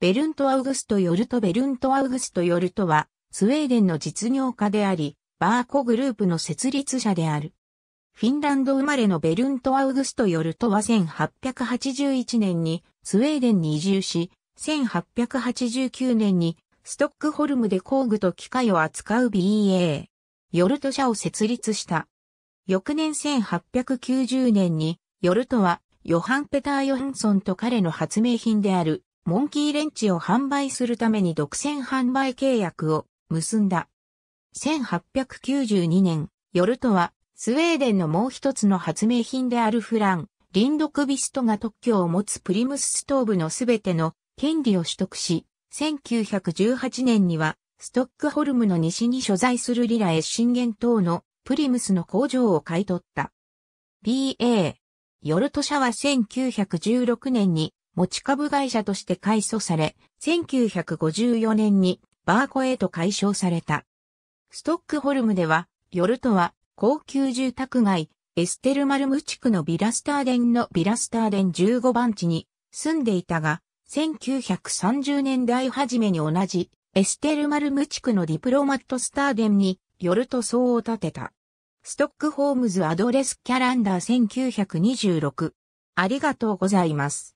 ベルント・アウグスト・ヨルト・ベルント・アウグスト・ヨルトは、スウェーデンの実業家であり、バーコグループの設立者である。フィンランド生まれのベルント・アウグスト・ヨルトは1881年にスウェーデンに移住し、1889年にストックホルムで工具と機械を扱う BA、ヨルト社を設立した。翌年1890年に、ヨルトはヨハン・ペター・ヨハンソンと彼の発明品であるモンキーレンチを販売するために独占販売契約を結んだ。1892年、ヨルトは、スウェーデンのもう一つの発明品であるフラン、リンドクビストが特許を持つプリムスストーブのすべての権利を取得し、1918年には、ストックホルムの西に所在するリラエ信玄等のプリムスの工場を買い取った。BA。ヨルト社は1916年に持ち株会社として改祖され、1954年にバーコへと解消された。ストックホルムでは、ヨルトは高級住宅街、エステルマルム地区のビラスターデンのビラスターデン15番地に住んでいたが、1930年代初めに同じエステルマルム地区のディプロマットスターデンによると装を建てた。ストックホームズアドレスキャランダー1926。ありがとうございます。